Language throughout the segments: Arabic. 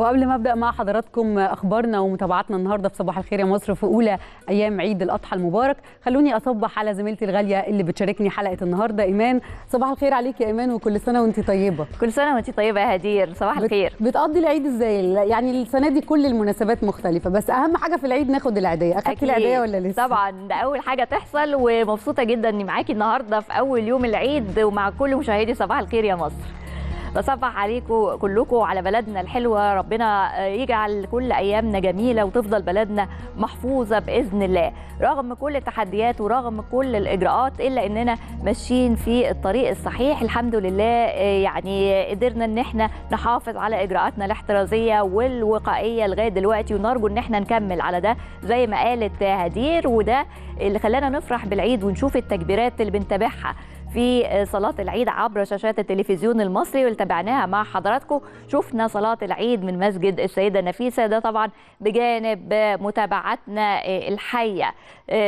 وقبل ما ابدا مع حضراتكم اخبارنا ومتابعتنا النهارده في صباح الخير يا مصر في اولى ايام عيد الاضحى المبارك خلوني اصبح على زميلتي الغاليه اللي بتشاركني حلقه النهارده ايمان صباح الخير عليك يا ايمان وكل سنه وانت طيبه كل سنه وانت طيبه يا هدير صباح الخير بتقضي العيد ازاي يعني السنه دي كل المناسبات مختلفه بس اهم حاجه في العيد ناخد العيديه اخدتي العيديه ولا لسه طبعا ده اول حاجه تحصل ومبسوطه جدا اني معاكي النهارده في اول يوم العيد ومع كل مشاهدي صباح الخير يا مصر بصبح عليكم كلكم على بلدنا الحلوه ربنا يجعل كل ايامنا جميله وتفضل بلدنا محفوظه باذن الله رغم كل التحديات ورغم كل الاجراءات الا اننا ماشيين في الطريق الصحيح الحمد لله يعني قدرنا ان احنا نحافظ على اجراءاتنا الاحترازيه والوقائيه لغايه دلوقتي ونرجو ان احنا نكمل على ده زي ما قالت هدير وده اللي خلانا نفرح بالعيد ونشوف التكبيرات اللي بنتابعها في صلاة العيد عبر شاشات التلفزيون المصري والتابعناها مع حضراتكم شفنا صلاة العيد من مسجد السيدة نفيسة ده طبعا بجانب متابعتنا الحية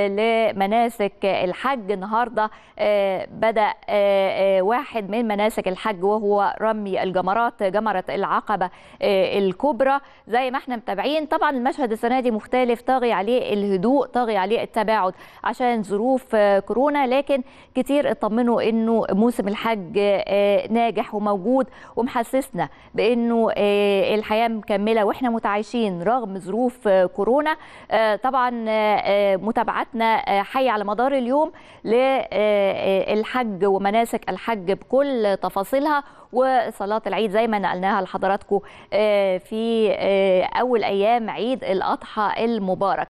لمناسك الحج النهاردة آه، بدأ آه، آه، واحد من مناسك الحج وهو رمي الجمرات جمرة العقبة الكبرى زي ما احنا متابعين طبعا المشهد السنة دي مختلف طاغي عليه الهدوء طاغي عليه التباعد عشان ظروف كورونا لكن كتير اطمنوا عنه انه موسم الحج آه، ناجح وموجود ومحسسنا بانه آه، الحياه مكمله واحنا متعايشين رغم ظروف آه، كورونا طبعا متابعتنا حيه على مدار اليوم للحج ومناسك الحج بكل تفاصيلها وصلاة العيد زي ما نقلناها لحضراتكم في أول أيام عيد الأضحى المبارك